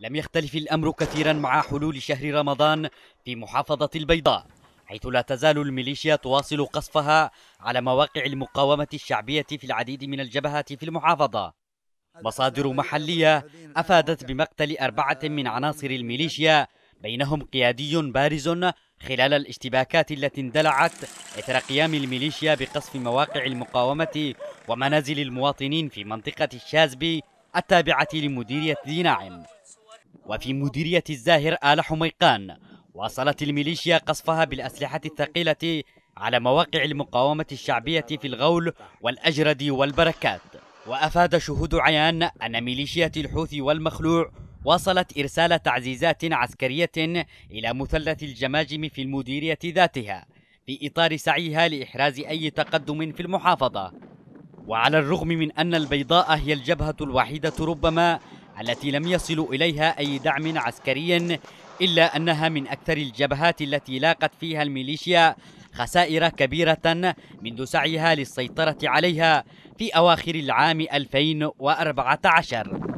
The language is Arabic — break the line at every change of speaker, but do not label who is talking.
لم يختلف الأمر كثيرا مع حلول شهر رمضان في محافظة البيضاء حيث لا تزال الميليشيا تواصل قصفها على مواقع المقاومة الشعبية في العديد من الجبهات في المحافظة مصادر محلية أفادت بمقتل أربعة من عناصر الميليشيا بينهم قيادي بارز خلال الاشتباكات التي اندلعت إثر قيام الميليشيا بقصف مواقع المقاومة ومنازل المواطنين في منطقة الشازبي التابعة لمديرية ذي ناعم وفي مديرية الزاهر آل حميقان واصلت الميليشيا قصفها بالأسلحة الثقيلة على مواقع المقاومة الشعبية في الغول والأجرد والبركات وأفاد شهود عيان أن ميليشيا الحوثي والمخلوع واصلت إرسال تعزيزات عسكرية إلى مثلث الجماجم في المديرية ذاتها في إطار سعيها لإحراز أي تقدم في المحافظة وعلى الرغم من أن البيضاء هي الجبهة الوحيدة ربما التي لم يصل إليها أي دعم عسكري إلا أنها من أكثر الجبهات التي لاقت فيها الميليشيا خسائر كبيرة منذ سعيها للسيطرة عليها في أواخر العام 2014